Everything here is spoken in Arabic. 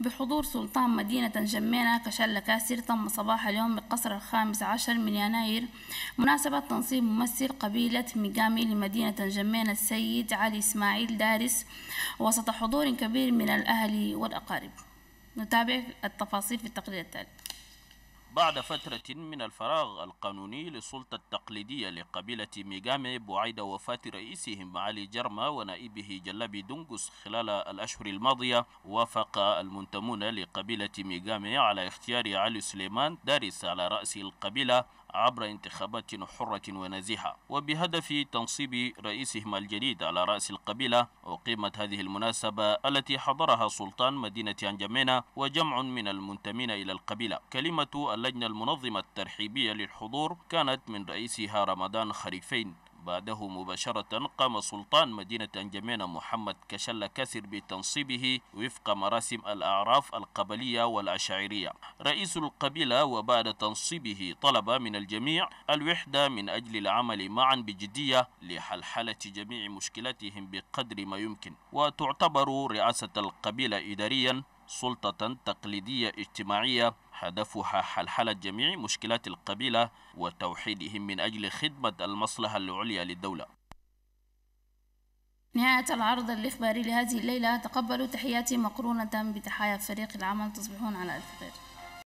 بحضور سلطان مدينة جمينة كشل كاسر تم صباح اليوم بالقصر الخامس عشر من يناير مناسبة تنصيب ممثل قبيلة ميغامي لمدينة جمينة السيد علي إسماعيل دارس وسط حضور كبير من الأهل والأقارب نتابع التفاصيل في التقرير التالي بعد فترة من الفراغ القانوني للسلطة التقليدية لقبيلة ميغامي بعيد وفاة رئيسهم علي جرما ونائبه جلبي دونغوس خلال الأشهر الماضية وافق المنتمون لقبيلة ميغامي على اختيار علي سليمان دارس على رأس القبيلة عبر انتخابات حرة ونزيهة وبهدف تنصيب رئيسهما الجديد على رأس القبيلة أقيمت هذه المناسبة التي حضرها سلطان مدينة أنجمينا وجمع من المنتمين إلى القبيلة كلمة اللجنة المنظمة الترحيبية للحضور كانت من رئيسها رمضان خريفين بعده مباشرة قام سلطان مدينة أنجمين محمد كشل كثير بتنصيبه وفق مراسم الأعراف القبلية والأشعرية رئيس القبيلة وبعد تنصيبه طلب من الجميع الوحدة من أجل العمل معا بجدية لحلحلة جميع مشكلاتهم بقدر ما يمكن وتعتبر رئاسة القبيلة إداريا سلطة تقليدية اجتماعية هدفها حلحلة جميع مشكلات القبيلة وتوحيدهم من أجل خدمة المصلحة العليا للدولة نهاية العرض الإخباري لهذه الليلة تقبلوا تحياتي مقرونة بتحايا فريق العمل تصبحون على ألف خير